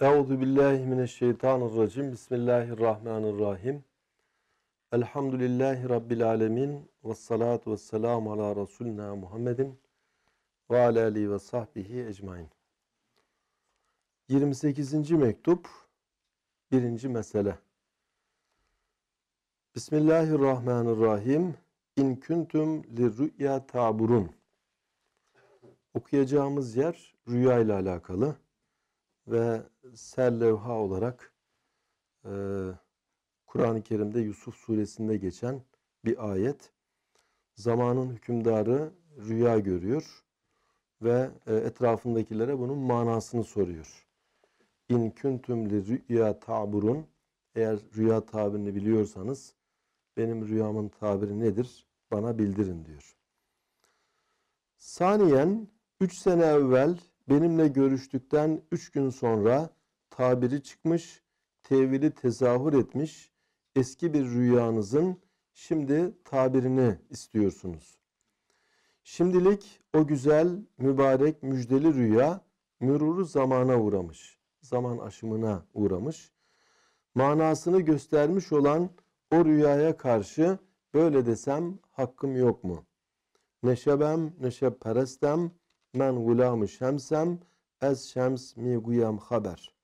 Euzu billahi mineşşeytanirracim. Bismillahirrahmanirrahim. Elhamdülillahi rabbil alamin ve salatu vesselam ala resulina Muhammedin ve ala alihi ve sahbihi ecmaîn. 28. mektup 1. mesele. Bismillahirrahmanirrahim. İn kuntum lirruya taburun. Okuyacağımız yer rüya ile alakalı ve serlevha olarak e, Kur'an-ı Kerim'de Yusuf suresinde geçen bir ayet. Zamanın hükümdarı rüya görüyor ve e, etrafındakilere bunun manasını soruyor. İn kuntum li rüya taburun eğer rüya tabirini biliyorsanız benim rüyamın tabiri nedir bana bildirin diyor. Saniyen 3 sene evvel benimle görüştükten üç gün sonra tabiri çıkmış, tevili tezahür etmiş, eski bir rüyanızın şimdi tabirini istiyorsunuz. Şimdilik o güzel, mübarek, müjdeli rüya müruru zamana uğramış, zaman aşımına uğramış. Manasını göstermiş olan o rüyaya karşı böyle desem hakkım yok mu? Neşebem, neşeperestem, men gulam-ı şemsem ez şems mi guyam haber.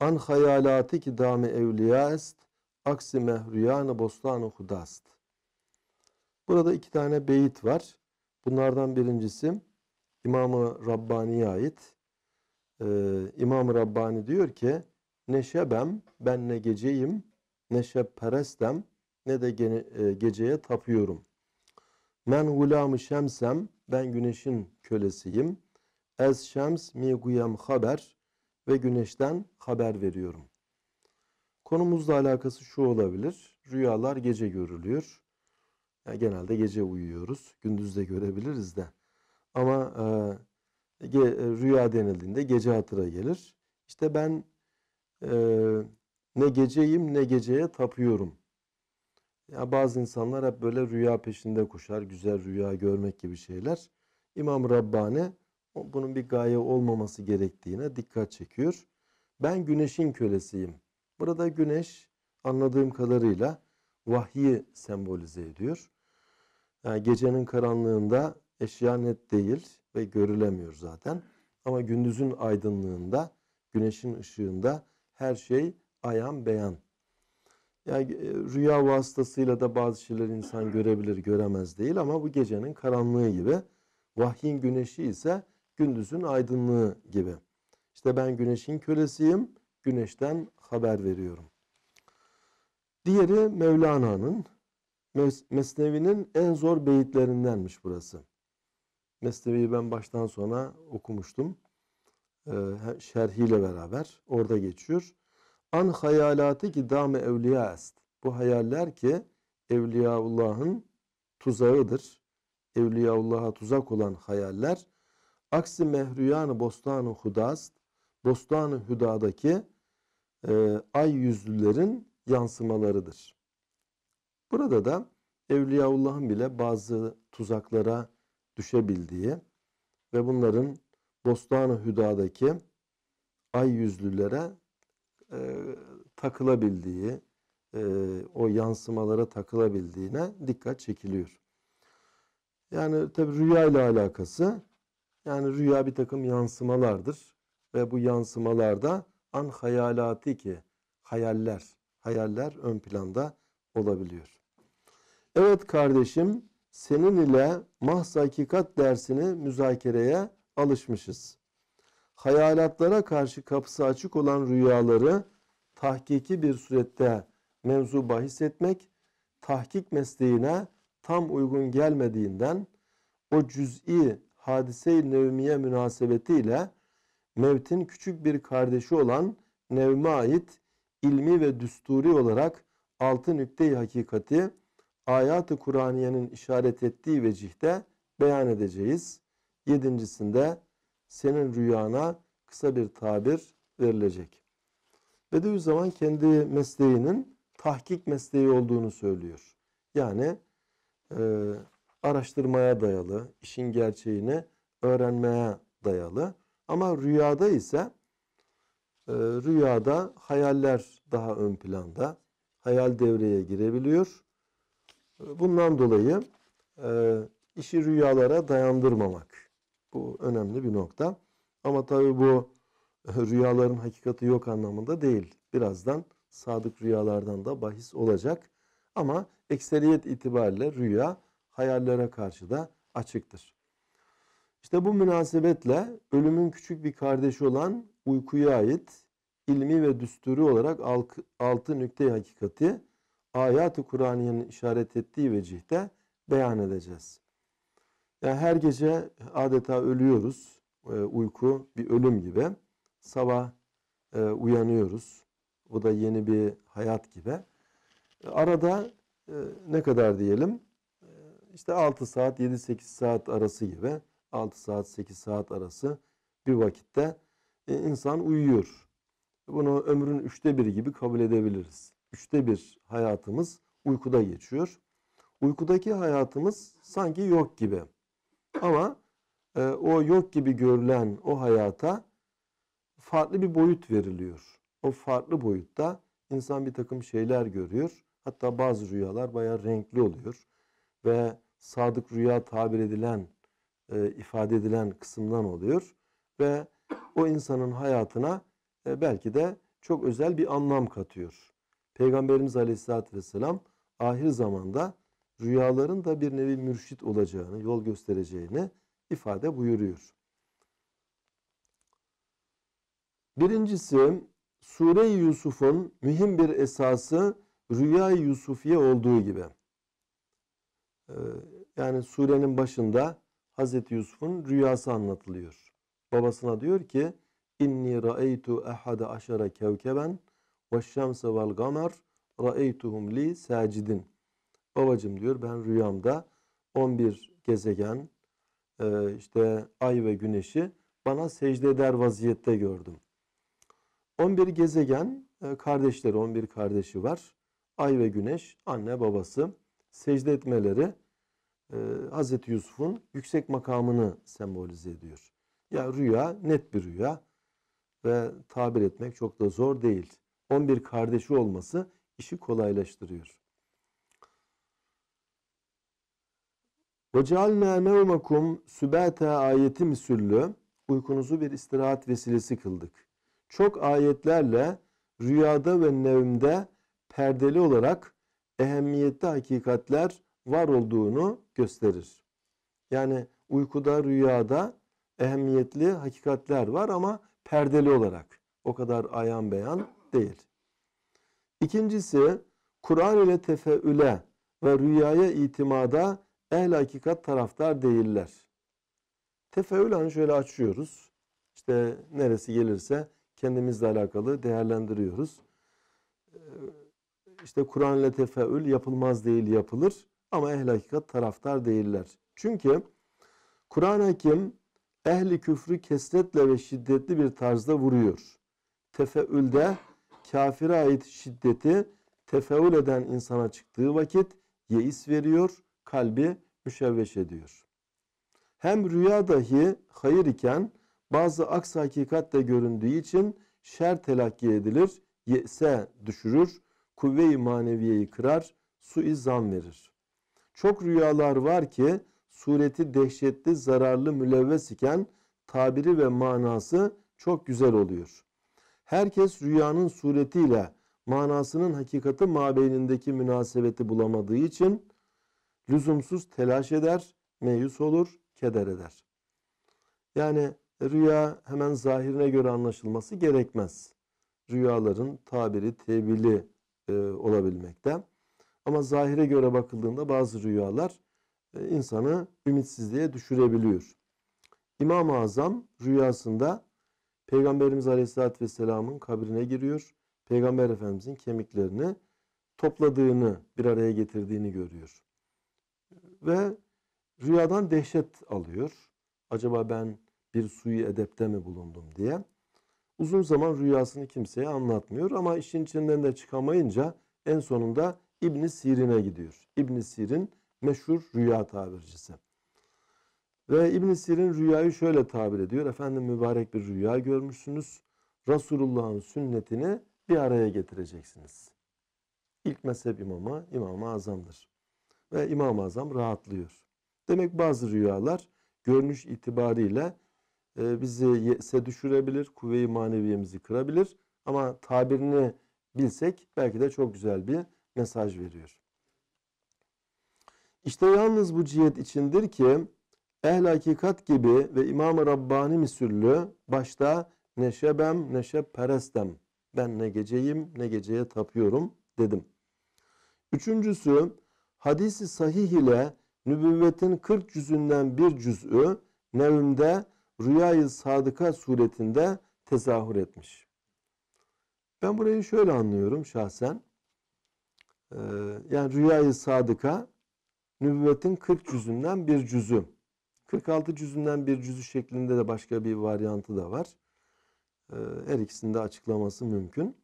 An hayalati ki dami evliya est, aksi mehruyan bostan-ı hudast. Burada iki tane beyit var. Bunlardan birincisi İmam-ı Rabbani'ye ait. Ee, İmam-ı Rabbani diyor ki neşebem, ben ne geceyim ne şebperestem ne de gene, e, geceye tapıyorum. Men gulamı şemsem ben güneşin kölesiyim. Ez şems mi guyem haber ve güneşten haber veriyorum. Konumuzla alakası şu olabilir. Rüyalar gece görülüyor. Yani genelde gece uyuyoruz. Gündüz de görebiliriz de. Ama e, ge, e, rüya denildiğinde gece hatıra gelir. İşte ben e, ne geceyim ne geceye tapıyorum ya bazı insanlar hep böyle rüya peşinde koşar, güzel rüya görmek gibi şeyler. İmam Rabbani bunun bir gaye olmaması gerektiğine dikkat çekiyor. Ben güneşin kölesiyim. Burada güneş anladığım kadarıyla vahyi sembolize ediyor. Yani gecenin karanlığında eşya net değil ve görülemiyor zaten. Ama gündüzün aydınlığında, güneşin ışığında her şey ayan beyan yani e, rüya vasıtasıyla da bazı şeyler insan görebilir, göremez değil ama bu gecenin karanlığı gibi. Vahyin güneşi ise gündüzün aydınlığı gibi. İşte ben güneşin kölesiyim, güneşten haber veriyorum. Diğeri Mevlana'nın Mesnevi'nin en zor beyitlerindenmiş burası. Mesnevi'yi ben baştan sona okumuştum. Ee, şerhiyle beraber orada geçiyor. An hayalatı ki dam evliya est. Bu hayaller ki Evliyaullah'ın tuzağıdır. Evliyaullah'a tuzak olan hayaller. Aksi mehruyan bostan-ı hudast. Bostan-ı hüdadaki e, ay yüzlülerin yansımalarıdır. Burada da Evliyaullah'ın bile bazı tuzaklara düşebildiği ve bunların Bostan-ı Hüda'daki ay yüzlülere e, takılabildiği, e, o yansımalara takılabildiğine dikkat çekiliyor. Yani tabi rüya ile alakası, yani rüya bir takım yansımalardır ve bu yansımalarda an hayalati ki hayaller, hayaller ön planda olabiliyor. Evet kardeşim, senin ile mahz hakikat dersini müzakereye alışmışız hayalatlara karşı kapısı açık olan rüyaları tahkiki bir surette mevzu bahis etmek, tahkik mesleğine tam uygun gelmediğinden o cüz'i hadise-i nevmiye münasebetiyle mevtin küçük bir kardeşi olan nevme ait ilmi ve düsturi olarak altı nükte-i hakikati ayat-ı Kur'aniye'nin işaret ettiği vecihte beyan edeceğiz. Yedincisinde senin rüyana kısa bir tabir verilecek. Bediüzzaman kendi mesleğinin tahkik mesleği olduğunu söylüyor. Yani e, araştırmaya dayalı, işin gerçeğini öğrenmeye dayalı. Ama rüyada ise e, rüyada hayaller daha ön planda. Hayal devreye girebiliyor. Bundan dolayı e, işi rüyalara dayandırmamak bu önemli bir nokta. Ama tabii bu rüyaların hakikati yok anlamında değil. Birazdan sadık rüyalardan da bahis olacak. Ama ekseriyet itibariyle rüya hayallere karşı da açıktır. İşte bu münasebetle ölümün küçük bir kardeşi olan uykuya ait ilmi ve düsturu olarak altı nükte hakikati ayat-ı Kur'aniye'nin işaret ettiği vecihte beyan edeceğiz. Yani her gece adeta ölüyoruz. E, uyku bir ölüm gibi. Sabah e, uyanıyoruz. Bu da yeni bir hayat gibi. E, arada e, ne kadar diyelim? E, işte 6 saat, 7-8 saat arası gibi. 6 saat, 8 saat arası bir vakitte e, insan uyuyor. Bunu ömrün üçte biri gibi kabul edebiliriz. Üçte bir hayatımız uykuda geçiyor. Uykudaki hayatımız sanki yok gibi. Ama e, o yok gibi görülen o hayata farklı bir boyut veriliyor. O farklı boyutta insan bir takım şeyler görüyor. Hatta bazı rüyalar bayağı renkli oluyor. Ve sadık rüya tabir edilen, e, ifade edilen kısımdan oluyor. Ve o insanın hayatına e, belki de çok özel bir anlam katıyor. Peygamberimiz Aleyhisselatü Vesselam ahir zamanda rüyaların da bir nevi mürşit olacağını, yol göstereceğini ifade buyuruyor. Birincisi Sure-i Yusuf'un mühim bir esası Rüya-i Yusufiye olduğu gibi. Ee, yani surenin başında Hazreti Yusuf'un rüyası anlatılıyor. Babasına diyor ki İnni ra'eytu ahada aşara kevkeben ve şemse vel gamer ra'eytuhum li sacidin. Babacım diyor ben rüyamda 11 gezegen e, işte ay ve güneşi bana secde eder vaziyette gördüm. 11 gezegen e, kardeşleri 11 kardeşi var. Ay ve güneş anne babası secde etmeleri e, Hz. Yusuf'un yüksek makamını sembolize ediyor. Ya rüya net bir rüya ve tabir etmek çok da zor değil. 11 kardeşi olması işi kolaylaştırıyor. Ve cealna nevmekum sübata ayeti misüllü uykunuzu bir istirahat vesilesi kıldık. Çok ayetlerle rüyada ve nevmde perdeli olarak ehemmiyette hakikatler var olduğunu gösterir. Yani uykuda, rüyada ehemmiyetli hakikatler var ama perdeli olarak. O kadar ayan beyan değil. İkincisi, Kur'an ile tefeüle ve rüyaya itimada ehl hakikat taraftar değiller. Tefeülen şöyle açıyoruz. İşte neresi gelirse kendimizle alakalı değerlendiriyoruz. Ee, işte Kur'an ile tefeül yapılmaz değil yapılır ama ehl hakikat taraftar değiller. Çünkü Kur'an-ı Hakim ehli küfrü kesretle ve şiddetli bir tarzda vuruyor. Tefeülde kafire ait şiddeti tefeül eden insana çıktığı vakit yeis veriyor, kalbi müşevveş ediyor. Hem rüya dahi hayır iken bazı aks hakikat de göründüğü için şer telakki edilir, yese düşürür, kuvve-i maneviyeyi kırar, su izan verir. Çok rüyalar var ki sureti dehşetli, zararlı, mülevves iken tabiri ve manası çok güzel oluyor. Herkes rüyanın suretiyle manasının hakikati mabeynindeki münasebeti bulamadığı için lüzumsuz telaş eder, meyus olur, keder eder. Yani rüya hemen zahirine göre anlaşılması gerekmez. Rüyaların tabiri, tebili e, olabilmekte. Ama zahire göre bakıldığında bazı rüyalar e, insanı ümitsizliğe düşürebiliyor. İmam-ı Azam rüyasında Peygamberimiz Aleyhisselatü Vesselam'ın kabrine giriyor. Peygamber Efendimizin kemiklerini topladığını, bir araya getirdiğini görüyor ve rüyadan dehşet alıyor. Acaba ben bir suyu edepte mi bulundum diye. Uzun zaman rüyasını kimseye anlatmıyor ama işin içinden de çıkamayınca en sonunda İbn Sirin'e gidiyor. İbn Sirin meşhur rüya tabircisi. Ve İbn Sirin rüyayı şöyle tabir ediyor. Efendim mübarek bir rüya görmüşsünüz. Resulullah'ın sünnetini bir araya getireceksiniz. İlk mezhep imamı İmam-ı Azam'dır ve İmam-ı Azam rahatlıyor. Demek bazı rüyalar görünüş itibariyle e, bizi se düşürebilir, kuvve-i maneviyemizi kırabilir ama tabirini bilsek belki de çok güzel bir mesaj veriyor. İşte yalnız bu cihet içindir ki ehl hakikat gibi ve İmam-ı Rabbani misüllü başta neşebem neşeb perestem ben ne geceyim ne geceye tapıyorum dedim. Üçüncüsü hadisi sahih ile nübüvvetin 40 cüzünden bir cüz'ü nevimde rüyayı sadıka suretinde tezahür etmiş. Ben burayı şöyle anlıyorum şahsen. Ee, yani rüyayı sadıka nübüvvetin 40 cüzünden bir cüzü. 46 cüzünden bir cüzü şeklinde de başka bir varyantı da var. Ee, her ikisinde açıklaması mümkün.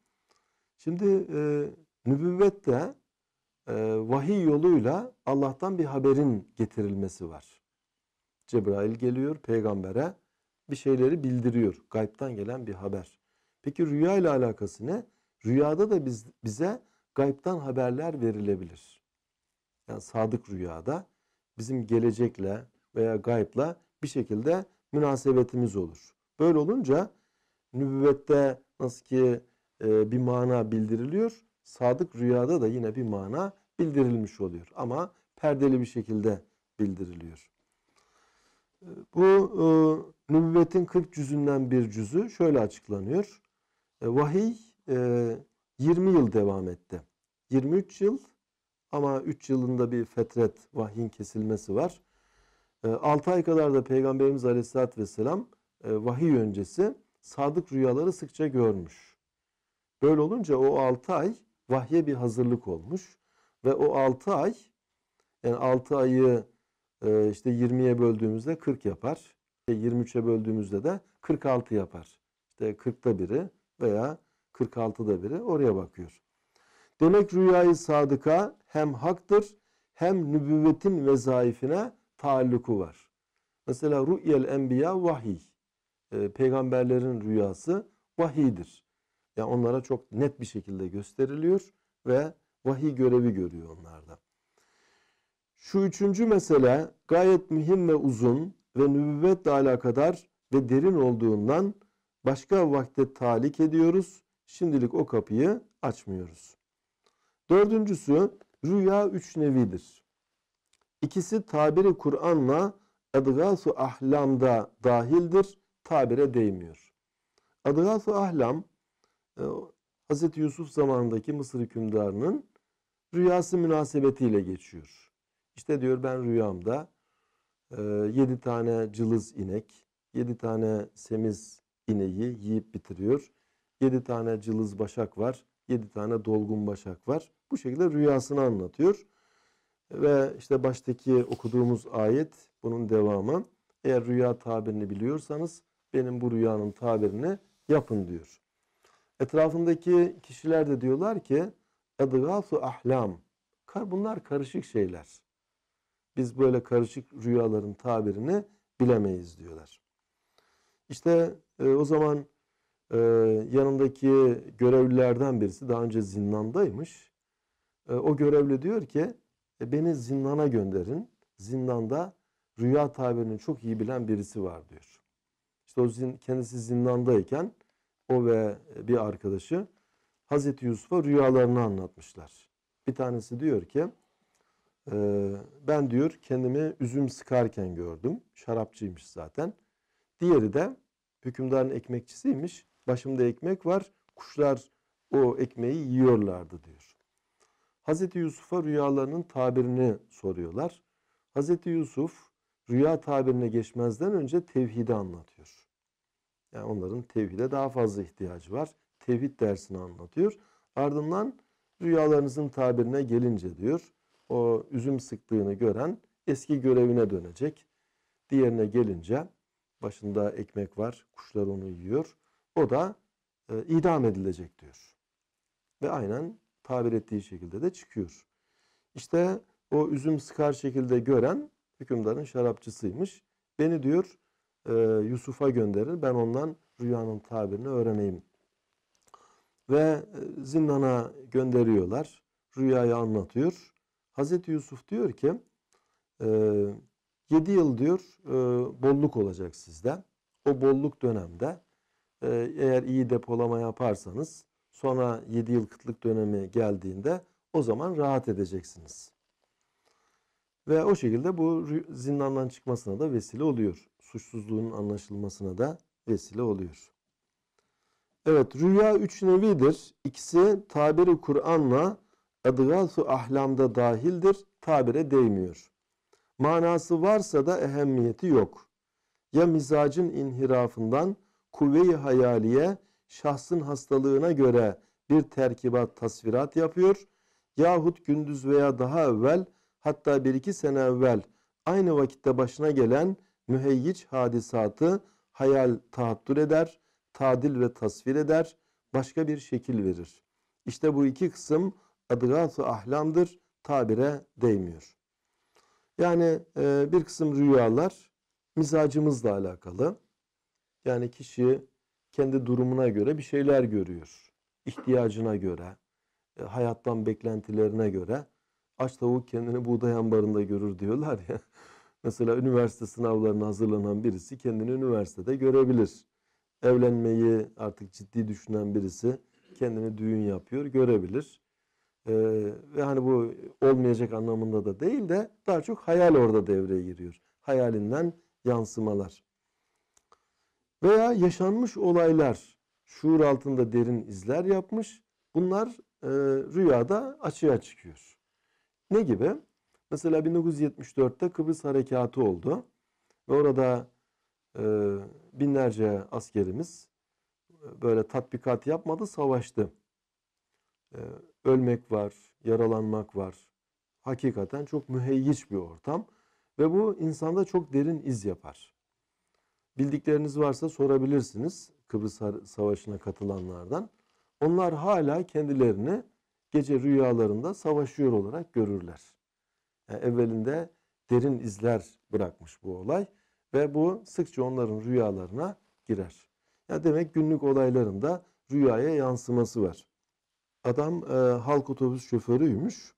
Şimdi e, nübüvvet de e, vahiy yoluyla Allah'tan bir haberin getirilmesi var. Cebrail geliyor peygambere bir şeyleri bildiriyor. Gayb'tan gelen bir haber. Peki rüya ile alakası ne? Rüyada da biz, bize gayb'tan haberler verilebilir. Yani sadık rüyada bizim gelecekle veya gaybla bir şekilde münasebetimiz olur. Böyle olunca nübüvvette nasıl ki e, bir mana bildiriliyor sadık rüyada da yine bir mana bildirilmiş oluyor. Ama perdeli bir şekilde bildiriliyor. Ee, bu e, nübüvvetin 40 cüzünden bir cüzü şöyle açıklanıyor. E, vahiy e, 20 yıl devam etti. 23 yıl ama 3 yılında bir fetret vahyin kesilmesi var. 6 e, ay kadar da Peygamberimiz Aleyhisselatü Vesselam e, vahiy öncesi sadık rüyaları sıkça görmüş. Böyle olunca o 6 ay vahye bir hazırlık olmuş. Ve o 6 ay yani 6 ayı e, işte 20'ye böldüğümüzde 40 e, yapar. İşte 23'e böldüğümüzde de 46 yapar. İşte 40'ta biri veya 46'da biri oraya bakıyor. Demek rüyayı sadıka hem haktır hem nübüvvetin vezaifine taalluku var. Mesela rü'yel enbiya vahiy. E, peygamberlerin rüyası vahidir. Ya onlara çok net bir şekilde gösteriliyor ve vahiy görevi görüyor onlarda. Şu üçüncü mesele gayet mühim ve uzun ve nübüvvetle alakadar ve derin olduğundan başka vakte talik ediyoruz. Şimdilik o kapıyı açmıyoruz. Dördüncüsü rüya üç nevidir. İkisi tabiri Kur'an'la Edgasu Ahlam'da dahildir, tabire değmiyor. Edgasu Ahlam ee, Hazreti Yusuf zamanındaki Mısır hükümdarının rüyası münasebetiyle geçiyor. İşte diyor ben rüyamda e, yedi tane cılız inek, yedi tane semiz ineği yiyip bitiriyor. Yedi tane cılız başak var, yedi tane dolgun başak var. Bu şekilde rüyasını anlatıyor. Ve işte baştaki okuduğumuz ayet bunun devamı. Eğer rüya tabirini biliyorsanız benim bu rüyanın tabirini yapın diyor. Etrafındaki kişiler de diyorlar ki edgâsu ahlam. Bunlar karışık şeyler. Biz böyle karışık rüyaların tabirini bilemeyiz diyorlar. İşte e, o zaman e, yanındaki görevlilerden birisi daha önce zindandaymış. E, o görevli diyor ki e, beni zindana gönderin. Zindanda rüya tabirini çok iyi bilen birisi var diyor. İşte o zin, kendisi zindandayken o ve bir arkadaşı Hazreti Yusuf'a rüyalarını anlatmışlar. Bir tanesi diyor ki e, ben diyor kendimi üzüm sıkarken gördüm. Şarapçıymış zaten. Diğeri de hükümdarın ekmekçisiymiş. Başımda ekmek var. Kuşlar o ekmeği yiyorlardı diyor. Hazreti Yusuf'a rüyalarının tabirini soruyorlar. Hazreti Yusuf rüya tabirine geçmezden önce tevhidi anlatıyor. Yani onların tevhide daha fazla ihtiyacı var. Tevhid dersini anlatıyor. Ardından rüyalarınızın tabirine gelince diyor. O üzüm sıktığını gören eski görevine dönecek. Diğerine gelince başında ekmek var. Kuşlar onu yiyor. O da e, idam edilecek diyor. Ve aynen tabir ettiği şekilde de çıkıyor. İşte o üzüm sıkar şekilde gören hükümdarın şarapçısıymış. Beni diyor e, Yusuf'a gönderir. Ben ondan rüyanın tabirini öğreneyim. Ve e, zindana gönderiyorlar. Rüyayı anlatıyor. Hazreti Yusuf diyor ki e, 7 yıl diyor e, bolluk olacak sizde. O bolluk dönemde e, eğer iyi depolama yaparsanız sonra 7 yıl kıtlık dönemi geldiğinde o zaman rahat edeceksiniz. Ve o şekilde bu zindandan çıkmasına da vesile oluyor suçsuzluğunun anlaşılmasına da vesile oluyor. Evet rüya üç nevidir. İkisi tabiri Kur'an'la edgâsu ahlamda dahildir. Tabire değmiyor. Manası varsa da ehemmiyeti yok. Ya mizacın inhirafından kuvve-i hayaliye şahsın hastalığına göre bir terkibat tasvirat yapıyor yahut gündüz veya daha evvel hatta bir iki sene evvel aynı vakitte başına gelen müheyyiç hadisatı hayal tahattür eder, tadil ve tasvir eder, başka bir şekil verir. İşte bu iki kısım adgâs-ı ahlamdır, tabire değmiyor. Yani e, bir kısım rüyalar mizacımızla alakalı. Yani kişi kendi durumuna göre bir şeyler görüyor. İhtiyacına göre, e, hayattan beklentilerine göre. Aç tavuk kendini buğday ambarında görür diyorlar ya. Mesela üniversite sınavlarına hazırlanan birisi kendini üniversitede görebilir. Evlenmeyi artık ciddi düşünen birisi kendini düğün yapıyor, görebilir. Ee, ve hani bu olmayacak anlamında da değil de daha çok hayal orada devreye giriyor. Hayalinden yansımalar. Veya yaşanmış olaylar şuur altında derin izler yapmış. Bunlar e, rüyada açığa çıkıyor. Ne gibi? Mesela 1974'te Kıbrıs Harekatı oldu. Ve orada e, binlerce askerimiz e, böyle tatbikat yapmadı, savaştı. E, ölmek var, yaralanmak var. Hakikaten çok müheyyiç bir ortam. Ve bu insanda çok derin iz yapar. Bildikleriniz varsa sorabilirsiniz Kıbrıs Savaşı'na katılanlardan. Onlar hala kendilerini gece rüyalarında savaşıyor olarak görürler. E, evvelinde derin izler bırakmış bu olay ve bu sıkça onların rüyalarına girer. Ya demek günlük olaylarında rüyaya yansıması var. Adam e, halk otobüs şoförüymüş.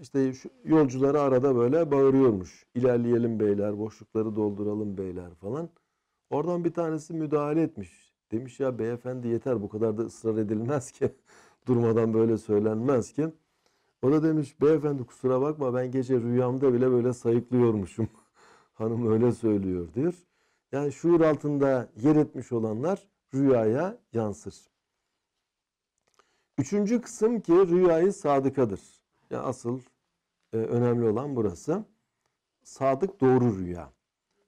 İşte yolcuları arada böyle bağırıyormuş. İlerleyelim beyler, boşlukları dolduralım beyler falan. Oradan bir tanesi müdahale etmiş. Demiş ya beyefendi yeter bu kadar da ısrar edilmez ki. Durmadan böyle söylenmez ki. O da demiş beyefendi kusura bakma ben gece rüyamda bile böyle sayıklıyormuşum. Hanım öyle söylüyor diyor. Yani şuur altında yer etmiş olanlar rüyaya yansır. Üçüncü kısım ki rüyayı sadıkadır. yani asıl e, önemli olan burası. Sadık doğru rüya.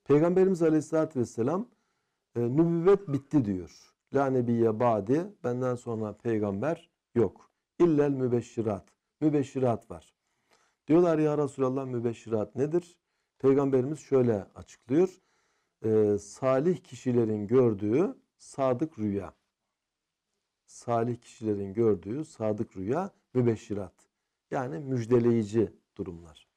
Peygamberimiz Aleyhisselatü Vesselam e, nübüvvet bitti diyor. La nebiye badi benden sonra peygamber yok. İllel mübeşşirat mübeşşirat var. Diyorlar ya Resulallah mübeşşirat nedir? Peygamberimiz şöyle açıklıyor. E, salih kişilerin gördüğü sadık rüya. Salih kişilerin gördüğü sadık rüya mübeşşirat. Yani müjdeleyici durumlar.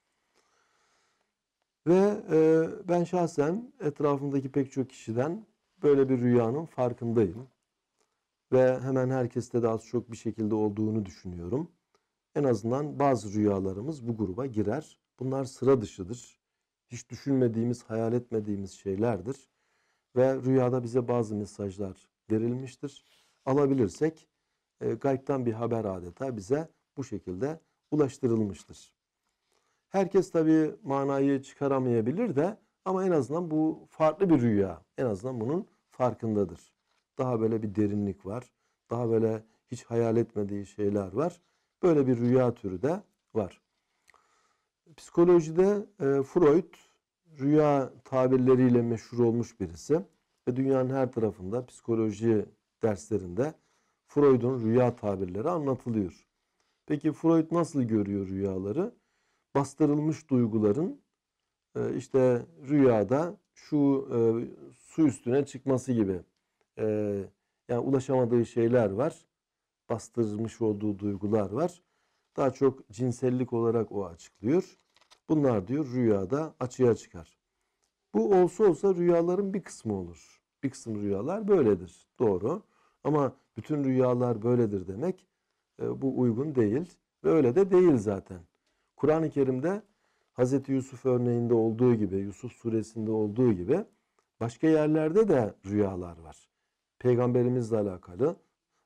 Ve e, ben şahsen etrafımdaki pek çok kişiden böyle bir rüyanın farkındayım. Ve hemen herkeste de az çok bir şekilde olduğunu düşünüyorum. En azından bazı rüyalarımız bu gruba girer. Bunlar sıra dışıdır. Hiç düşünmediğimiz, hayal etmediğimiz şeylerdir. Ve rüyada bize bazı mesajlar verilmiştir. Alabilirsek e, gaybtan bir haber adeta bize bu şekilde ulaştırılmıştır. Herkes tabi manayı çıkaramayabilir de ama en azından bu farklı bir rüya. En azından bunun farkındadır. Daha böyle bir derinlik var. Daha böyle hiç hayal etmediği şeyler var. Böyle bir rüya türü de var. Psikolojide e, Freud rüya tabirleriyle meşhur olmuş birisi ve dünyanın her tarafında psikoloji derslerinde Freud'un rüya tabirleri anlatılıyor. Peki Freud nasıl görüyor rüyaları? Bastırılmış duyguların e, işte rüyada şu e, su üstüne çıkması gibi e, yani ulaşamadığı şeyler var bastırmış olduğu duygular var. Daha çok cinsellik olarak o açıklıyor. Bunlar diyor rüyada açığa çıkar. Bu olsa olsa rüyaların bir kısmı olur. Bir kısım rüyalar böyledir. Doğru. Ama bütün rüyalar böyledir demek e, bu uygun değil. Ve öyle de değil zaten. Kur'an-ı Kerim'de Hz. Yusuf örneğinde olduğu gibi, Yusuf suresinde olduğu gibi başka yerlerde de rüyalar var. Peygamberimizle alakalı,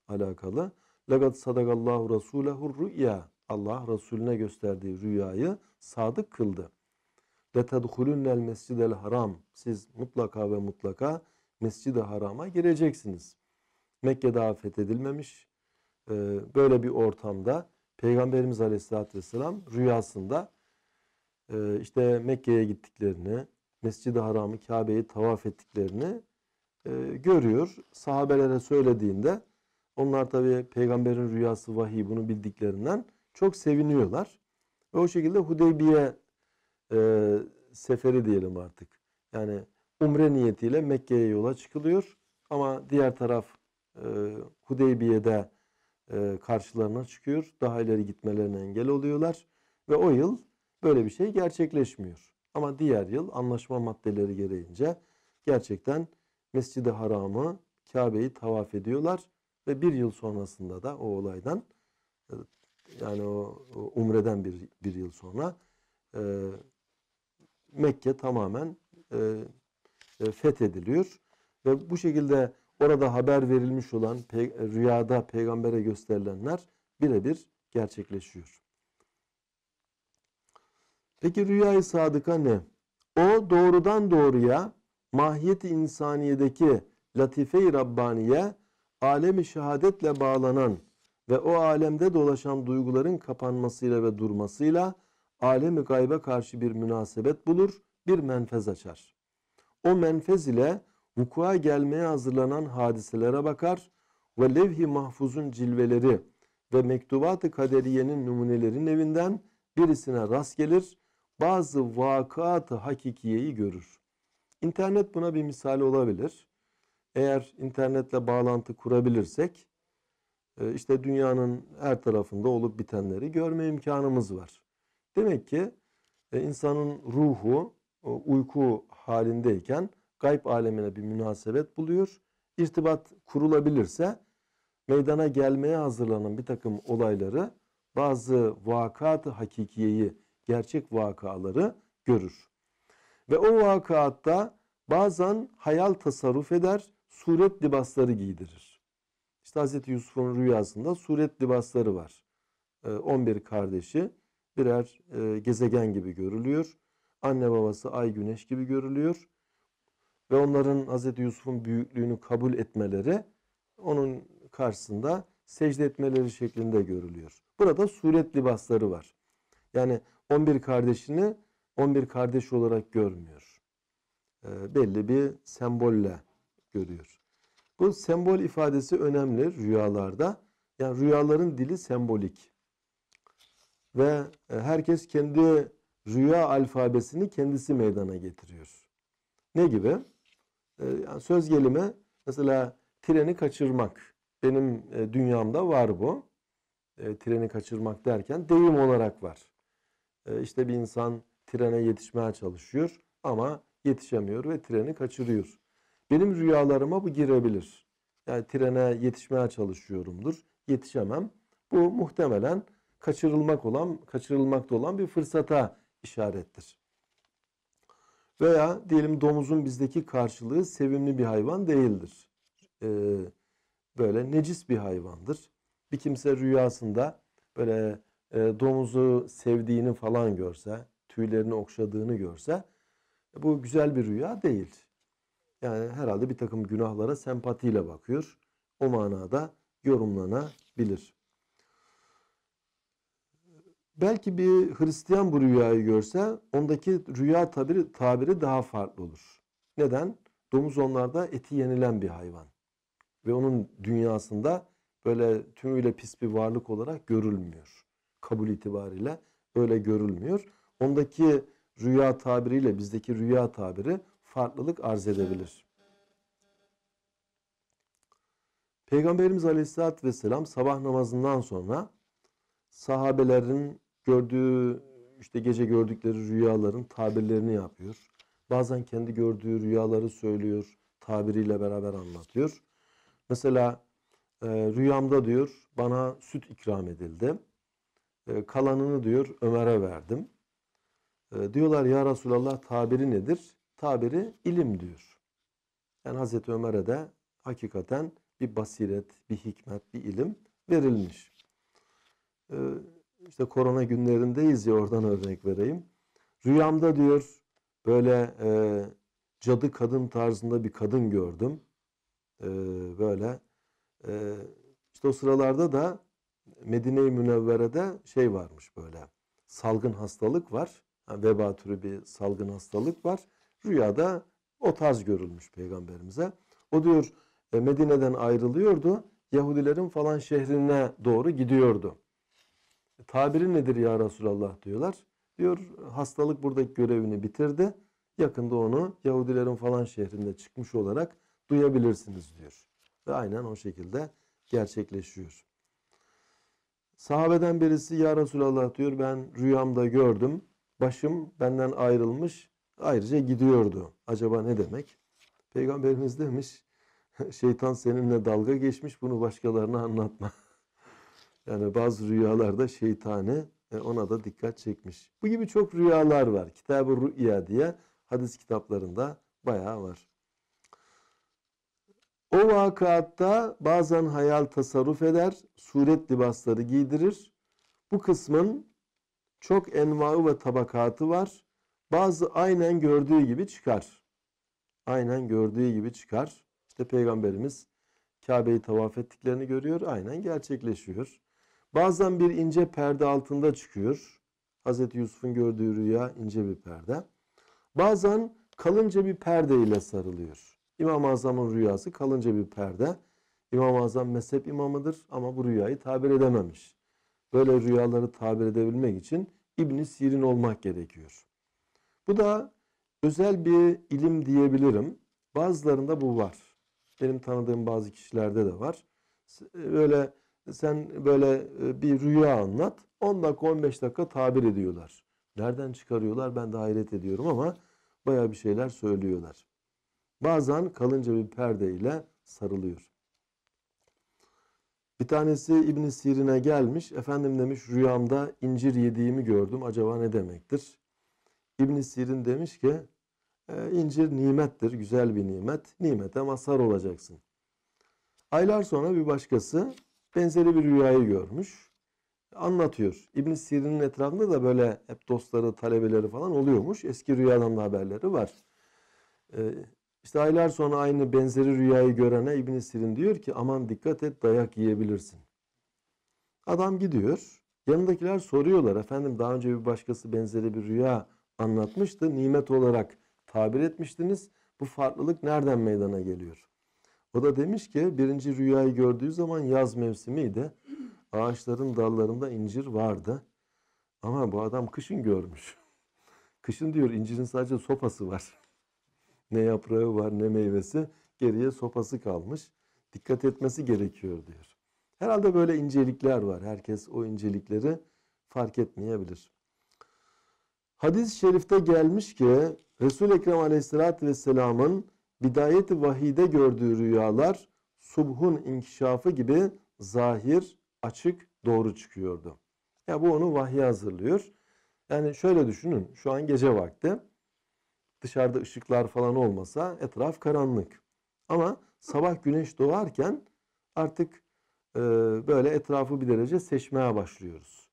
alakalı لَقَدْ صَدَقَ اللّٰهُ رَسُولَهُ Allah Resulüne gösterdiği rüyayı sadık kıldı. لَتَدْخُلُنَّ الْمَسْجِدَ haram Siz mutlaka ve mutlaka Mescid-i Haram'a gireceksiniz. Mekke daha fethedilmemiş. Ee, böyle bir ortamda Peygamberimiz Aleyhisselatü Vesselam rüyasında e, işte Mekke'ye gittiklerini, Mescid-i Haram'ı, Kabe'yi tavaf ettiklerini e, görüyor. Sahabelere söylediğinde onlar tabi peygamberin rüyası vahiy bunu bildiklerinden çok seviniyorlar. Ve o şekilde Hudeybiye e, seferi diyelim artık. Yani umre niyetiyle Mekke'ye yola çıkılıyor. Ama diğer taraf e, Hudeybiye'de e, karşılarına çıkıyor. Daha ileri gitmelerine engel oluyorlar. Ve o yıl böyle bir şey gerçekleşmiyor. Ama diğer yıl anlaşma maddeleri gereğince gerçekten Mescid-i Haram'ı, Kabe'yi tavaf ediyorlar ve bir yıl sonrasında da o olaydan e, yani o, umreden bir, bir yıl sonra e, Mekke tamamen e, e, fethediliyor. Ve bu şekilde orada haber verilmiş olan pe rüyada peygambere gösterilenler birebir gerçekleşiyor. Peki rüyayı sadıka ne? O doğrudan doğruya mahiyeti insaniyedeki latife-i Rabbaniye alemi şehadetle bağlanan ve o alemde dolaşan duyguların kapanmasıyla ve durmasıyla alemi gaybe karşı bir münasebet bulur, bir menfez açar. O menfez ile vukua gelmeye hazırlanan hadiselere bakar ve levh-i mahfuzun cilveleri ve mektubat-ı kaderiyenin numunelerin evinden birisine rast gelir, bazı vakat-ı hakikiyeyi görür. İnternet buna bir misali olabilir eğer internetle bağlantı kurabilirsek e, işte dünyanın her tarafında olup bitenleri görme imkanımız var. Demek ki e, insanın ruhu e, uyku halindeyken gayb alemine bir münasebet buluyor. İrtibat kurulabilirse meydana gelmeye hazırlanan bir takım olayları bazı vakat hakikiyeyi, gerçek vakaları görür. Ve o vakatta bazen hayal tasarruf eder, suret libasları giydirir. İşte Hz. Yusuf'un rüyasında suret libasları var. 11 ee, kardeşi birer e, gezegen gibi görülüyor. Anne babası ay güneş gibi görülüyor. Ve onların Hz. Yusuf'un büyüklüğünü kabul etmeleri onun karşısında secde etmeleri şeklinde görülüyor. Burada suret libasları var. Yani 11 kardeşini 11 kardeş olarak görmüyor. Ee, belli bir sembolle görüyor. Bu sembol ifadesi önemli rüyalarda. Yani rüyaların dili sembolik. Ve e, herkes kendi rüya alfabesini kendisi meydana getiriyor. Ne gibi? E, yani söz gelimi mesela treni kaçırmak. Benim e, dünyamda var bu. treni kaçırmak derken deyim olarak var. İşte bir insan trene yetişmeye çalışıyor ama yetişemiyor ve treni kaçırıyor. Benim rüyalarıma bu girebilir. Yani trene yetişmeye çalışıyorumdur. Yetişemem. Bu muhtemelen kaçırılmak olan, kaçırılmakta olan bir fırsata işarettir. Veya diyelim domuzun bizdeki karşılığı sevimli bir hayvan değildir. Ee, böyle necis bir hayvandır. Bir kimse rüyasında böyle e, domuzu sevdiğini falan görse, tüylerini okşadığını görse bu güzel bir rüya değil. Yani herhalde bir takım günahlara sempatiyle bakıyor. O manada yorumlanabilir. Belki bir Hristiyan bu rüyayı görse ondaki rüya tabiri, tabiri daha farklı olur. Neden? Domuz onlarda eti yenilen bir hayvan. Ve onun dünyasında böyle tümüyle pis bir varlık olarak görülmüyor. Kabul itibariyle öyle görülmüyor. Ondaki rüya tabiriyle bizdeki rüya tabiri farklılık arz edebilir. Peygamberimiz Aleyhisselatü Vesselam sabah namazından sonra sahabelerin gördüğü, işte gece gördükleri rüyaların tabirlerini yapıyor. Bazen kendi gördüğü rüyaları söylüyor, tabiriyle beraber anlatıyor. Mesela e, rüyamda diyor bana süt ikram edildi. E, kalanını diyor Ömer'e verdim. E, diyorlar ya Resulallah tabiri nedir? tabiri ilim diyor. Yani Hazreti Ömer'e de hakikaten bir basiret, bir hikmet, bir ilim verilmiş. Ee, işte korona günlerindeyiz ya oradan örnek vereyim. Rüyamda diyor böyle e, cadı kadın tarzında bir kadın gördüm. E, böyle e, işte o sıralarda da Medine-i Münevvere'de şey varmış böyle salgın hastalık var. Yani veba türü bir salgın hastalık var. Rüyada o tarz görülmüş peygamberimize. O diyor e, Medine'den ayrılıyordu. Yahudilerin falan şehrine doğru gidiyordu. E, tabiri nedir ya Resulallah diyorlar. Diyor hastalık buradaki görevini bitirdi. Yakında onu Yahudilerin falan şehrinde çıkmış olarak duyabilirsiniz diyor. Ve aynen o şekilde gerçekleşiyor. Sahabeden birisi ya Resulallah diyor ben rüyamda gördüm. Başım benden ayrılmış Ayrıca gidiyordu. Acaba ne demek? Peygamberimiz demiş, şeytan seninle dalga geçmiş bunu başkalarına anlatma. yani bazı rüyalarda şeytani e, ona da dikkat çekmiş. Bu gibi çok rüyalar var. Kitab-ı Rüya diye hadis kitaplarında bayağı var. O vakaatta bazen hayal tasarruf eder, suret libasları giydirir. Bu kısmın çok envaı ve tabakatı var. Bazı aynen gördüğü gibi çıkar. Aynen gördüğü gibi çıkar. İşte Peygamberimiz Kabe'yi tavaf ettiklerini görüyor. Aynen gerçekleşiyor. Bazen bir ince perde altında çıkıyor. Hazreti Yusuf'un gördüğü rüya ince bir perde. Bazen kalınca bir perde ile sarılıyor. İmam-ı Azam'ın rüyası kalınca bir perde. İmam-ı Azam mezhep imamıdır ama bu rüyayı tabir edememiş. Böyle rüyaları tabir edebilmek için İbn Sirin olmak gerekiyor. Bu da özel bir ilim diyebilirim. Bazılarında bu var. Benim tanıdığım bazı kişilerde de var. E, böyle sen böyle e, bir rüya anlat. 10 dakika 15 dakika tabir ediyorlar. Nereden çıkarıyorlar ben de hayret ediyorum ama baya bir şeyler söylüyorlar. Bazen kalınca bir perde ile sarılıyor. Bir tanesi İbn Sirin'e gelmiş. Efendim demiş rüyamda incir yediğimi gördüm. Acaba ne demektir? ibn Sirin demiş ki e, incir nimettir, güzel bir nimet. Nimete mazhar olacaksın. Aylar sonra bir başkası benzeri bir rüyayı görmüş. Anlatıyor. ibn Sirin'in etrafında da böyle hep dostları, talebeleri falan oluyormuş. Eski rüyadan da haberleri var. E, işte aylar sonra aynı benzeri rüyayı görene ibn Sirin diyor ki aman dikkat et dayak yiyebilirsin. Adam gidiyor. Yanındakiler soruyorlar efendim daha önce bir başkası benzeri bir rüya anlatmıştı. Nimet olarak tabir etmiştiniz. Bu farklılık nereden meydana geliyor? O da demiş ki birinci rüyayı gördüğü zaman yaz mevsimiydi. Ağaçların dallarında incir vardı. Ama bu adam kışın görmüş. Kışın diyor incirin sadece sopası var. Ne yaprağı var ne meyvesi. Geriye sopası kalmış. Dikkat etmesi gerekiyor diyor. Herhalde böyle incelikler var. Herkes o incelikleri fark etmeyebilir. Hadis-i şerifte gelmiş ki Resul-i Ekrem aleyhissalatü vesselamın bidayeti vahide gördüğü rüyalar subhun inkişafı gibi zahir, açık, doğru çıkıyordu. Ya bu onu vahye hazırlıyor. Yani şöyle düşünün şu an gece vakti dışarıda ışıklar falan olmasa etraf karanlık. Ama sabah güneş doğarken artık e, böyle etrafı bir derece seçmeye başlıyoruz.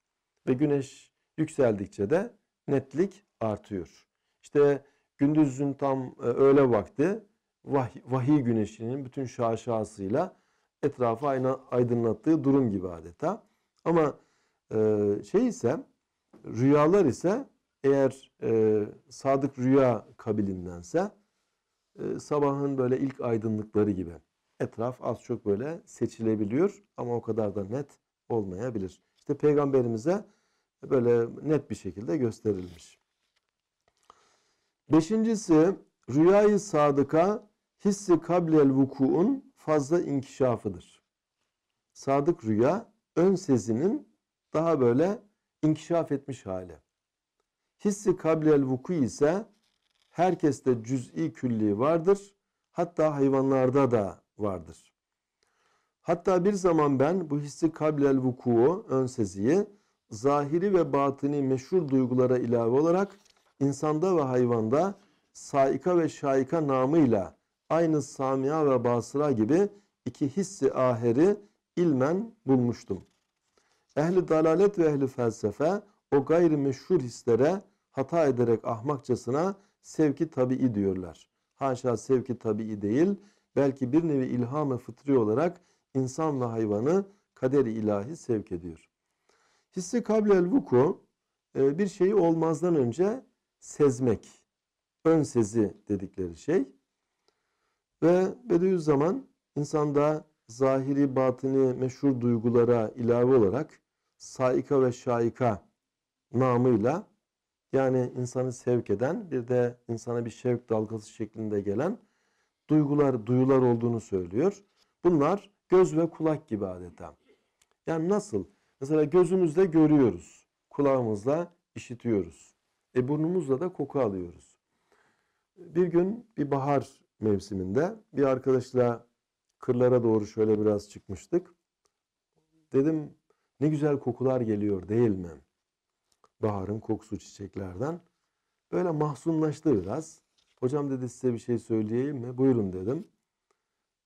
Ve güneş yükseldikçe de netlik artıyor. İşte gündüzün tam e, öğle vakti vahiy, vahiy güneşinin bütün şaşasıyla etrafı ayna, aydınlattığı durum gibi adeta. Ama e, şey ise rüyalar ise eğer e, sadık rüya kabilindense e, sabahın böyle ilk aydınlıkları gibi etraf az çok böyle seçilebiliyor ama o kadar da net olmayabilir. İşte peygamberimize böyle net bir şekilde gösterilmiş. Beşincisi rüyayı sadıka hissi kablel vukuun fazla inkişafıdır. Sadık rüya ön sezinin daha böyle inkişaf etmiş hali. Hissi kablel vuku ise herkeste cüz'i külli vardır. Hatta hayvanlarda da vardır. Hatta bir zaman ben bu hissi kablel vuku'u, ön seziyi zahiri ve batini meşhur duygulara ilave olarak insanda ve hayvanda saika ve şaika namıyla aynı samia ve basıra gibi iki hissi aheri ilmen bulmuştum. Ehli dalalet ve ehli felsefe o gayri meşhur hislere hata ederek ahmakçasına sevki tabii diyorlar. Haşa sevki tabii değil, belki bir nevi ilham-ı fıtri olarak insan ve hayvanı kader ilahi sevk ediyor. Hissi kablel vuku e, bir şeyi olmazdan önce sezmek. Ön sezi dedikleri şey. Ve Bediüzzaman insanda zahiri batını meşhur duygulara ilave olarak saika ve şaika namıyla yani insanı sevk eden bir de insana bir şevk dalgası şeklinde gelen duygular, duyular olduğunu söylüyor. Bunlar göz ve kulak gibi adeta. Yani nasıl? Mesela gözümüzle görüyoruz. Kulağımızla işitiyoruz. E burnumuzla da koku alıyoruz. Bir gün bir bahar mevsiminde bir arkadaşla kırlara doğru şöyle biraz çıkmıştık. Dedim ne güzel kokular geliyor değil mi? Baharın kokusu çiçeklerden. Böyle mahzunlaştı biraz. Hocam dedi size bir şey söyleyeyim mi? Buyurun dedim.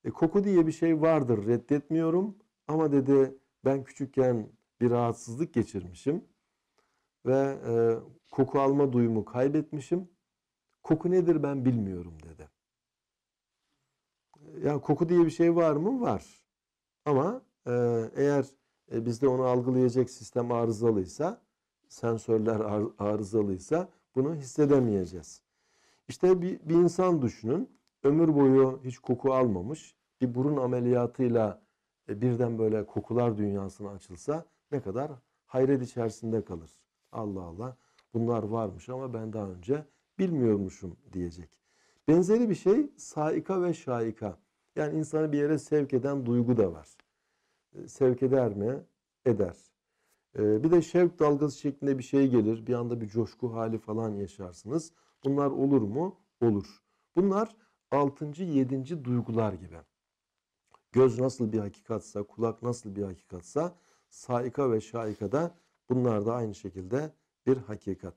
E, koku diye bir şey vardır reddetmiyorum. Ama dedi ben küçükken bir rahatsızlık geçirmişim ve e, koku alma duyumu kaybetmişim. Koku nedir ben bilmiyorum dedi. E, ya koku diye bir şey var mı? Var. Ama e, eğer e, bizde onu algılayacak sistem arızalıysa, sensörler ar arızalıysa bunu hissedemeyeceğiz. İşte bir, bir insan düşünün. Ömür boyu hiç koku almamış. Bir burun ameliyatıyla e, birden böyle kokular dünyasına açılsa ne kadar hayret içerisinde kalır. Allah Allah bunlar varmış ama ben daha önce bilmiyormuşum diyecek. Benzeri bir şey saika ve şaika. Yani insanı bir yere sevk eden duygu da var. Ee, sevk eder mi? Eder. Ee, bir de şevk dalgası şeklinde bir şey gelir. Bir anda bir coşku hali falan yaşarsınız. Bunlar olur mu? Olur. Bunlar altıncı, yedinci duygular gibi. Göz nasıl bir hakikatsa, kulak nasıl bir hakikatsa saika ve şaikada bunlar da aynı şekilde bir hakikat.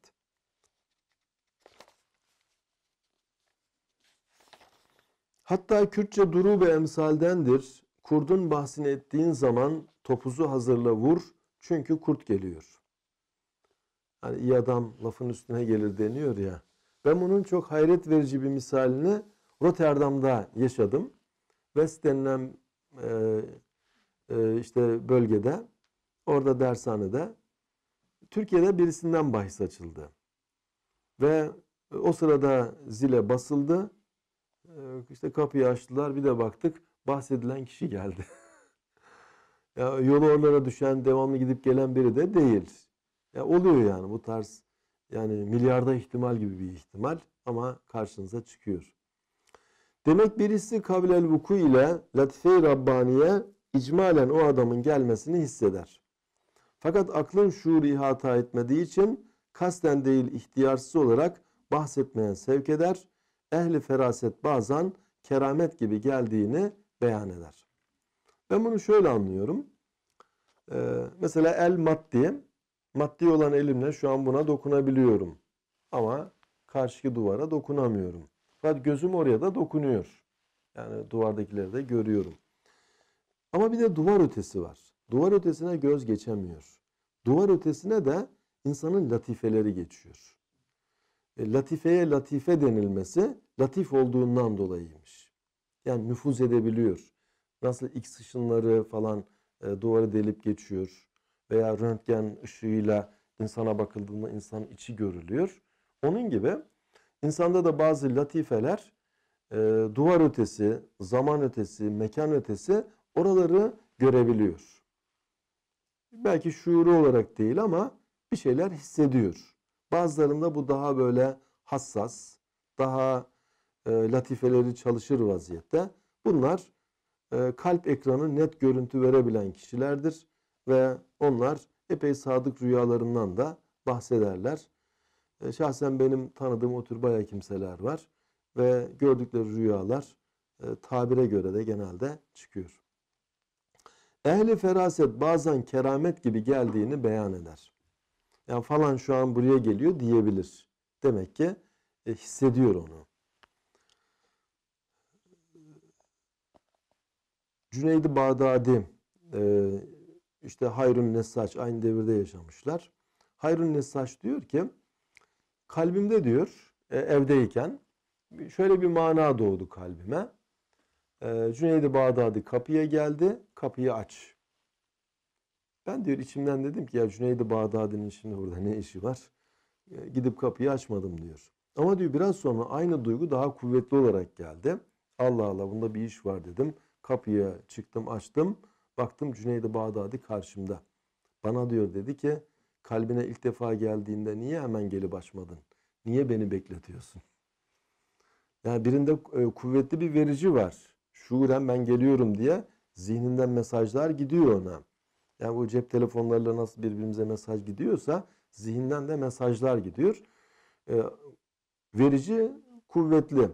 Hatta Kürtçe duru ve emsaldendir. Kurdun bahsini ettiğin zaman topuzu hazırla vur çünkü kurt geliyor. Hani iyi adam lafın üstüne gelir deniyor ya. Ben bunun çok hayret verici bir misalini Rotterdam'da yaşadım. West denilen e, e, işte bölgede Orada dershanede Türkiye'de birisinden bahis açıldı. Ve e, o sırada zile basıldı. E, işte kapıyı açtılar. Bir de baktık bahsedilen kişi geldi. ya yolu onlara düşen, devamlı gidip gelen biri de değil. Ya oluyor yani bu tarz yani milyarda ihtimal gibi bir ihtimal ama karşınıza çıkıyor. Demek birisi kabilel vuku ile latife-i Rabbaniye icmalen o adamın gelmesini hisseder. Fakat aklın şuuru ihata etmediği için kasten değil ihtiyarsız olarak bahsetmeye sevk eder. Ehli feraset bazen keramet gibi geldiğini beyan eder. Ben bunu şöyle anlıyorum. Ee, mesela el maddi. Maddi olan elimle şu an buna dokunabiliyorum. Ama karşıki duvara dokunamıyorum. Fakat gözüm oraya da dokunuyor. Yani duvardakileri de görüyorum. Ama bir de duvar ötesi var. Duvar ötesine göz geçemiyor. Duvar ötesine de insanın latifeleri geçiyor. E, latifeye latife denilmesi latif olduğundan dolayıymış. Yani nüfuz edebiliyor. Nasıl X ışınları falan e, duvarı delip geçiyor veya röntgen ışığıyla insana bakıldığında insanın içi görülüyor. Onun gibi insanda da bazı latifeler e, duvar ötesi, zaman ötesi, mekan ötesi oraları görebiliyor belki şuuru olarak değil ama bir şeyler hissediyor. Bazılarında bu daha böyle hassas, daha e, latifeleri çalışır vaziyette. Bunlar e, kalp ekranı net görüntü verebilen kişilerdir ve onlar epey sadık rüyalarından da bahsederler. E, şahsen benim tanıdığım o tür bayağı kimseler var ve gördükleri rüyalar e, tabire göre de genelde çıkıyor. Ehli feraset bazen keramet gibi geldiğini beyan eder. Yani falan şu an buraya geliyor diyebilir. Demek ki e, hissediyor onu. Cüneydi i Bağdadi e, işte Hayrun Nesaç aynı devirde yaşamışlar. Hayrun Nesaç diyor ki kalbimde diyor e, evdeyken şöyle bir mana doğdu kalbime. Ee, Cüneyd'i cüneyd Bağdadi kapıya geldi, kapıyı aç. Ben diyor içimden dedim ki ya Cüneyd'i i Bağdadi'nin şimdi burada ne işi var? Ee, gidip kapıyı açmadım diyor. Ama diyor biraz sonra aynı duygu daha kuvvetli olarak geldi. Allah Allah bunda bir iş var dedim. Kapıya çıktım açtım. Baktım Cüneyd'i i Bağdadi karşımda. Bana diyor dedi ki kalbine ilk defa geldiğinde niye hemen gelip açmadın? Niye beni bekletiyorsun? Yani birinde e, kuvvetli bir verici var şuuren ben geliyorum diye zihninden mesajlar gidiyor ona. Yani bu cep telefonlarıyla nasıl birbirimize mesaj gidiyorsa zihinden de mesajlar gidiyor. E, verici kuvvetli,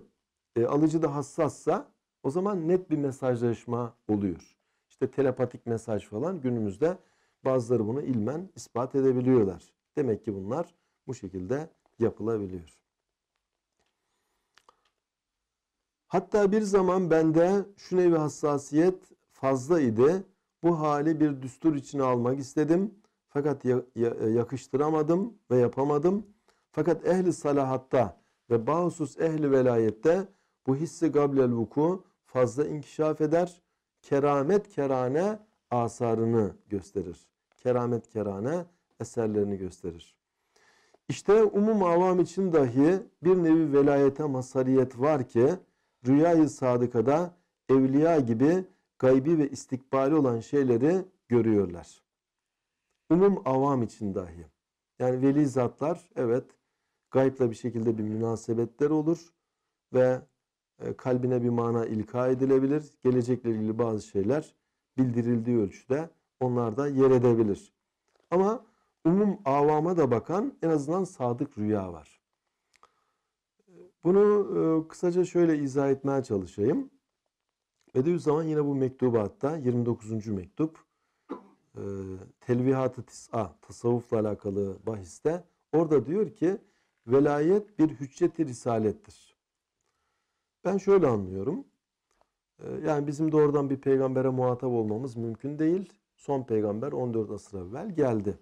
e, alıcı da hassassa o zaman net bir mesajlaşma oluyor. İşte telepatik mesaj falan günümüzde bazıları bunu ilmen ispat edebiliyorlar. Demek ki bunlar bu şekilde yapılabiliyor. Hatta bir zaman bende şu nevi hassasiyet fazla idi. Bu hali bir düstur içine almak istedim. Fakat yakıştıramadım ve yapamadım. Fakat ehli salahatta ve bahusus ehli velayette bu hissi gablel vuku fazla inkişaf eder. Keramet kerane asarını gösterir. Keramet kerane eserlerini gösterir. İşte umum avam için dahi bir nevi velayete masariyet var ki rüyayı sadıkada evliya gibi gaybi ve istikbali olan şeyleri görüyorlar. Umum avam için dahi. Yani veli zatlar evet gaybla bir şekilde bir münasebetler olur ve e, kalbine bir mana ilka edilebilir. Gelecekle ilgili bazı şeyler bildirildiği ölçüde onlar da yer edebilir. Ama umum avama da bakan en azından sadık rüya var. Bunu e, kısaca şöyle izah etmeye çalışayım. Bediüzzaman yine bu mektubatta 29. mektup e, Telvihat-ı Tis'a tasavvufla alakalı bahiste orada diyor ki velayet bir hücceti risalettir. Ben şöyle anlıyorum. E, yani bizim doğrudan bir peygambere muhatap olmamız mümkün değil. Son peygamber 14 asır evvel geldi.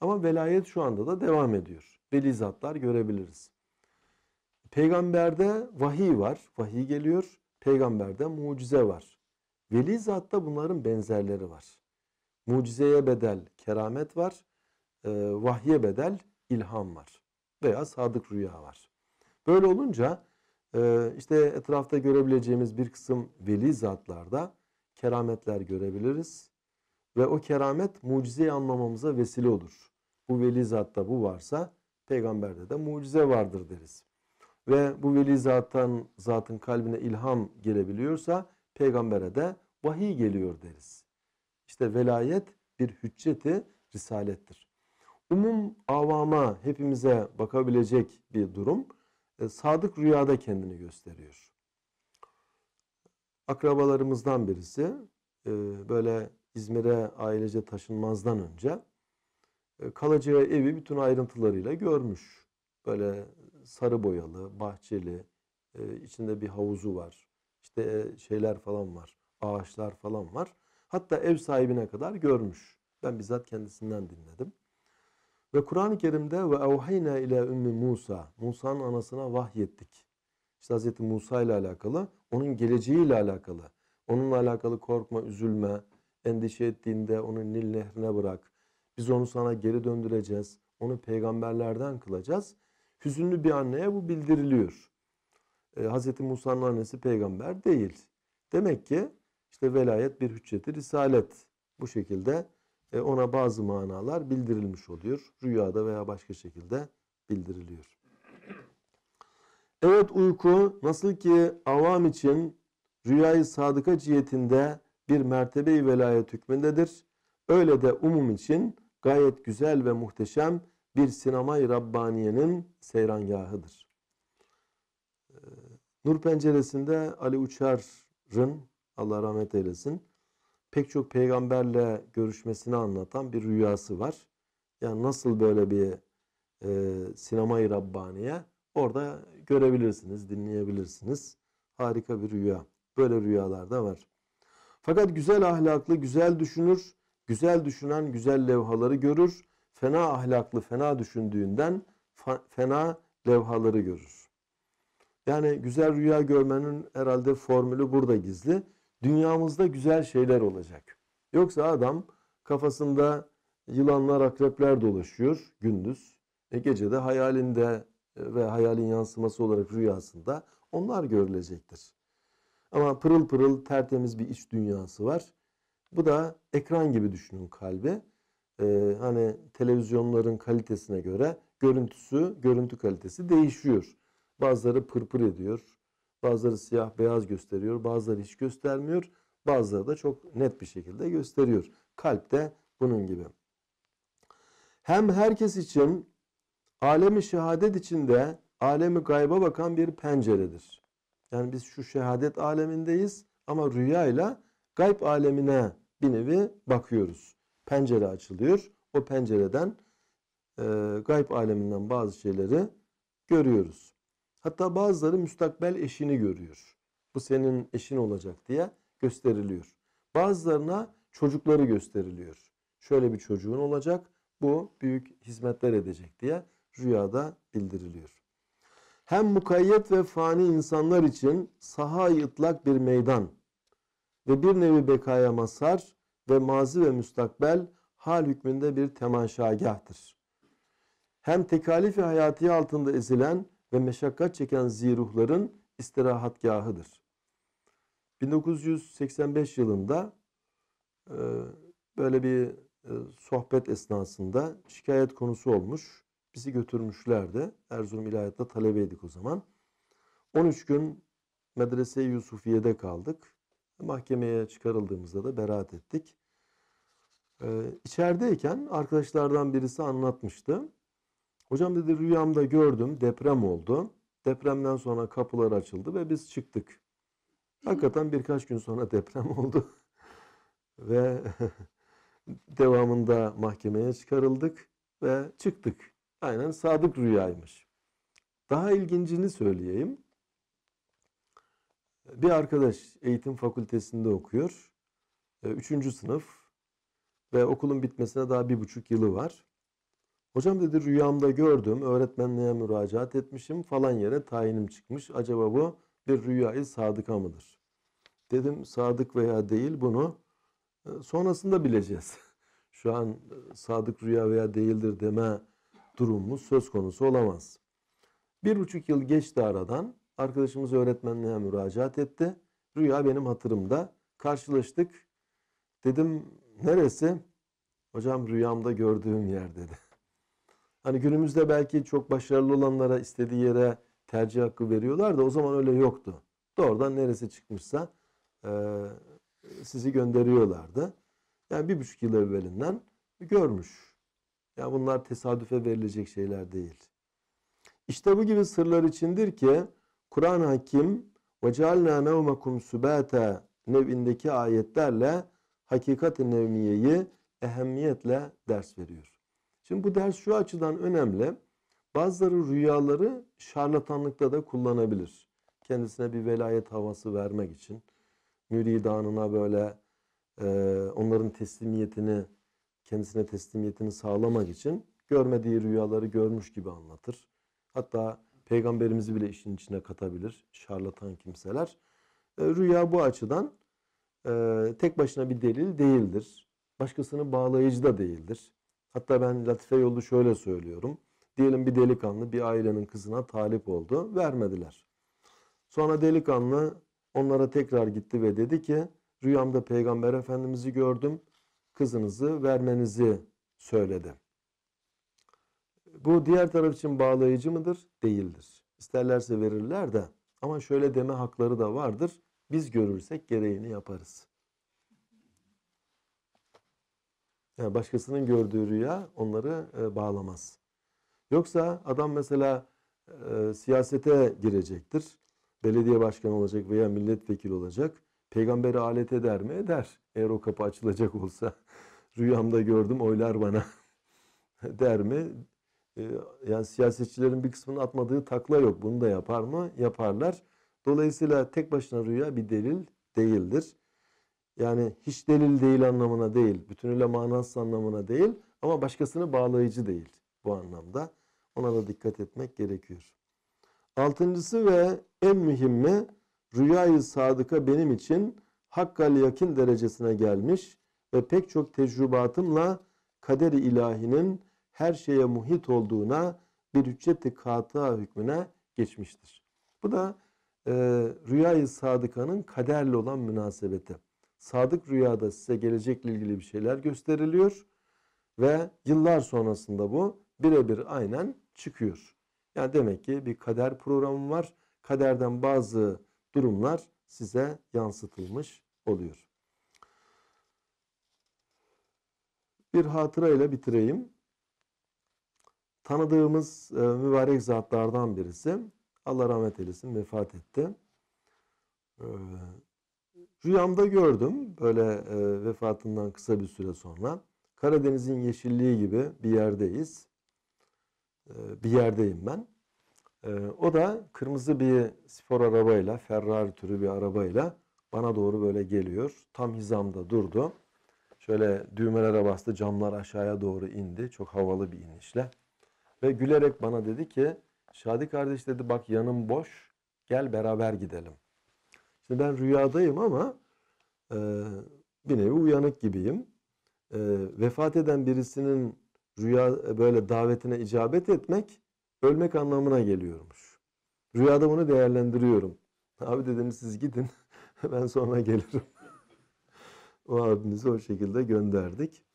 Ama velayet şu anda da devam ediyor. Belizatlar görebiliriz. Peygamberde vahiy var, vahiy geliyor. Peygamberde mucize var. Veli zatta bunların benzerleri var. Mucizeye bedel keramet var. E, vahye bedel ilham var. Veya sadık rüya var. Böyle olunca e, işte etrafta görebileceğimiz bir kısım veli zatlarda kerametler görebiliriz. Ve o keramet mucizeyi anlamamıza vesile olur. Bu veli zatta bu varsa peygamberde de mucize vardır deriz ve bu veli zattan, zatın kalbine ilham gelebiliyorsa peygambere de vahiy geliyor deriz. İşte velayet bir hücceti risalettir. Umum avama hepimize bakabilecek bir durum e, sadık rüyada kendini gösteriyor. Akrabalarımızdan birisi e, böyle İzmir'e ailece taşınmazdan önce e, kalacağı evi bütün ayrıntılarıyla görmüş. Böyle sarı boyalı, bahçeli, e, içinde bir havuzu var. İşte e, şeyler falan var, ağaçlar falan var. Hatta ev sahibine kadar görmüş. Ben bizzat kendisinden dinledim. Ve Kur'an-ı Kerim'de ve evhayna ile ümmü Musa. Musa'nın anasına vahyettik. İşte Hz. Musa ile alakalı, onun geleceği ile alakalı. Onunla alakalı korkma, üzülme, endişe ettiğinde onu Nil nehrine bırak. Biz onu sana geri döndüreceğiz. Onu peygamberlerden kılacağız. Hüzünlü bir anneye bu bildiriliyor. E, Hz. Musa'nın annesi peygamber değil. Demek ki işte velayet bir hücceti risalet. Bu şekilde e, ona bazı manalar bildirilmiş oluyor. Rüyada veya başka şekilde bildiriliyor. Evet uyku nasıl ki avam için rüyayı sadıka cihetinde bir mertebe-i velayet hükmündedir. Öyle de umum için gayet güzel ve muhteşem bir sinema-i Rabbaniye'nin seyrangahıdır. Ee, Nur penceresinde Ali Uçar'ın, Allah rahmet eylesin, pek çok peygamberle görüşmesini anlatan bir rüyası var. Yani nasıl böyle bir e, sinema Rabbaniye orada görebilirsiniz, dinleyebilirsiniz. Harika bir rüya. Böyle rüyalar da var. Fakat güzel ahlaklı, güzel düşünür, güzel düşünen güzel levhaları görür fena ahlaklı, fena düşündüğünden fena levhaları görür. Yani güzel rüya görmenin herhalde formülü burada gizli. Dünyamızda güzel şeyler olacak. Yoksa adam kafasında yılanlar, akrepler dolaşıyor gündüz. E gece de hayalinde e, ve hayalin yansıması olarak rüyasında onlar görülecektir. Ama pırıl pırıl tertemiz bir iç dünyası var. Bu da ekran gibi düşünün kalbi e, hani televizyonların kalitesine göre görüntüsü, görüntü kalitesi değişiyor. Bazıları pırpır ediyor. Bazıları siyah beyaz gösteriyor. Bazıları hiç göstermiyor. Bazıları da çok net bir şekilde gösteriyor. Kalp de bunun gibi. Hem herkes için alemi şehadet içinde alemi gayba bakan bir penceredir. Yani biz şu şehadet alemindeyiz ama rüyayla gayb alemine bir nevi bakıyoruz pencere açılıyor. O pencereden e, gayb aleminden bazı şeyleri görüyoruz. Hatta bazıları müstakbel eşini görüyor. Bu senin eşin olacak diye gösteriliyor. Bazılarına çocukları gösteriliyor. Şöyle bir çocuğun olacak, bu büyük hizmetler edecek diye rüyada bildiriliyor. Hem mukayyet ve fani insanlar için saha-i bir meydan ve bir nevi bekaya masar ve mazi ve müstakbel hal hükmünde bir temanşagahtır. Hem tekalifi hayati altında ezilen ve meşakkat çeken ziruhların istirahatgahıdır. 1985 yılında e, böyle bir e, sohbet esnasında şikayet konusu olmuş. Bizi götürmüşlerdi. Erzurum İlahiyat'ta talebeydik o zaman. 13 gün medrese Yusufiye'de kaldık. Mahkemeye çıkarıldığımızda da beraat ettik. Ee, içerideyken arkadaşlardan birisi anlatmıştı. Hocam dedi rüyamda gördüm deprem oldu. Depremden sonra kapılar açıldı ve biz çıktık. Hakikaten birkaç gün sonra deprem oldu. ve devamında mahkemeye çıkarıldık ve çıktık. Aynen sadık rüyaymış. Daha ilgincini söyleyeyim. Bir arkadaş eğitim fakültesinde okuyor. Ee, üçüncü sınıf ve okulun bitmesine daha bir buçuk yılı var. Hocam dedi rüyamda gördüm, öğretmenliğe müracaat etmişim falan yere tayinim çıkmış. Acaba bu bir rüyayı sadıka mıdır? Dedim sadık veya değil bunu e, sonrasında bileceğiz. Şu an e, sadık rüya veya değildir deme durumumuz söz konusu olamaz. Bir buçuk yıl geçti aradan. Arkadaşımız öğretmenliğe müracaat etti. Rüya benim hatırımda. Karşılaştık. Dedim neresi? Hocam rüyamda gördüğüm yer dedi. Hani günümüzde belki çok başarılı olanlara istediği yere tercih hakkı veriyorlar da o zaman öyle yoktu. Doğrudan neresi çıkmışsa e, sizi gönderiyorlardı. Yani bir buçuk yıl evvelinden görmüş. Ya yani bunlar tesadüfe verilecek şeyler değil. İşte bu gibi sırlar içindir ki Kur'an-ı Hakim ve cealna nevmekum sübata nevindeki ayetlerle hakikat-i nevmiyeyi ehemmiyetle ders veriyor. Şimdi bu ders şu açıdan önemli. Bazıları rüyaları şarlatanlıkta da kullanabilir. Kendisine bir velayet havası vermek için. Müridanına böyle e, onların teslimiyetini, kendisine teslimiyetini sağlamak için görmediği rüyaları görmüş gibi anlatır. Hatta Peygamberimizi bile işin içine katabilir şarlatan kimseler. E, rüya bu açıdan e, tek başına bir delil değildir. Başkasını bağlayıcı da değildir. Hatta ben latife yolu şöyle söylüyorum. Diyelim bir delikanlı bir ailenin kızına talip oldu. Vermediler. Sonra delikanlı onlara tekrar gitti ve dedi ki rüyamda peygamber efendimizi gördüm. Kızınızı vermenizi söyledi. Bu diğer taraf için bağlayıcı mıdır? Değildir. İsterlerse verirler de ama şöyle deme hakları da vardır. Biz görürsek gereğini yaparız. Yani başkasının gördüğü rüya onları e, bağlamaz. Yoksa adam mesela e, siyasete girecektir. Belediye başkanı olacak veya milletvekili olacak. Peygamberi alet eder mi? Eder. Eğer o kapı açılacak olsa rüyamda gördüm oylar bana der mi? Ee, yani siyasetçilerin bir kısmının atmadığı takla yok. Bunu da yapar mı? Yaparlar. Dolayısıyla tek başına rüya bir delil değildir. Yani hiç delil değil anlamına değil, bütünüyle manasız anlamına değil ama başkasını bağlayıcı değil bu anlamda. Ona da dikkat etmek gerekiyor. Altıncısı ve en mühimi rüyayı sadıka benim için hakkal yakin derecesine gelmiş ve pek çok tecrübatımla kader ilahinin her şeye muhit olduğuna bir ücret-i katıa hükmüne geçmiştir. Bu da e, rüyayı sadıkanın kaderle olan münasebeti. Sadık rüyada size gelecekle ilgili bir şeyler gösteriliyor ve yıllar sonrasında bu birebir aynen çıkıyor. Yani demek ki bir kader programı var. Kaderden bazı durumlar size yansıtılmış oluyor. Bir hatıra ile bitireyim tanıdığımız e, mübarek zatlardan birisi. Allah rahmet eylesin vefat etti. E, rüyamda gördüm böyle e, vefatından kısa bir süre sonra. Karadeniz'in yeşilliği gibi bir yerdeyiz. E, bir yerdeyim ben. E, o da kırmızı bir spor arabayla, Ferrari türü bir arabayla bana doğru böyle geliyor. Tam hizamda durdu. Şöyle düğmelere bastı, camlar aşağıya doğru indi. Çok havalı bir inişle. Ve gülerek bana dedi ki Şadi kardeş dedi bak yanım boş gel beraber gidelim. Şimdi ben rüyadayım ama e, bir nevi uyanık gibiyim. E, vefat eden birisinin rüya e, böyle davetine icabet etmek ölmek anlamına geliyormuş. Rüyada bunu değerlendiriyorum. Abi dedim siz gidin ben sonra gelirim. o abimizi o şekilde gönderdik.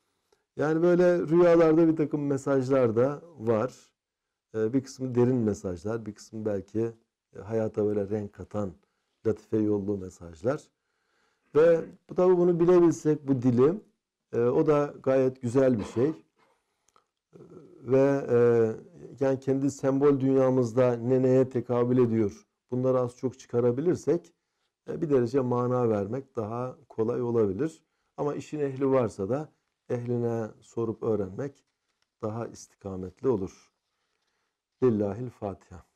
Yani böyle rüyalarda bir takım mesajlar da var. Ee, bir kısmı derin mesajlar, bir kısmı belki e, hayata böyle renk katan latife yollu mesajlar. Ve bu tabi bunu bilebilsek bu dili e, o da gayet güzel bir şey. Ve e, yani kendi sembol dünyamızda ne neye tekabül ediyor bunları az çok çıkarabilirsek bir derece mana vermek daha kolay olabilir. Ama işin ehli varsa da ehline sorup öğrenmek daha istikametli olur. Lillahil Fatiha.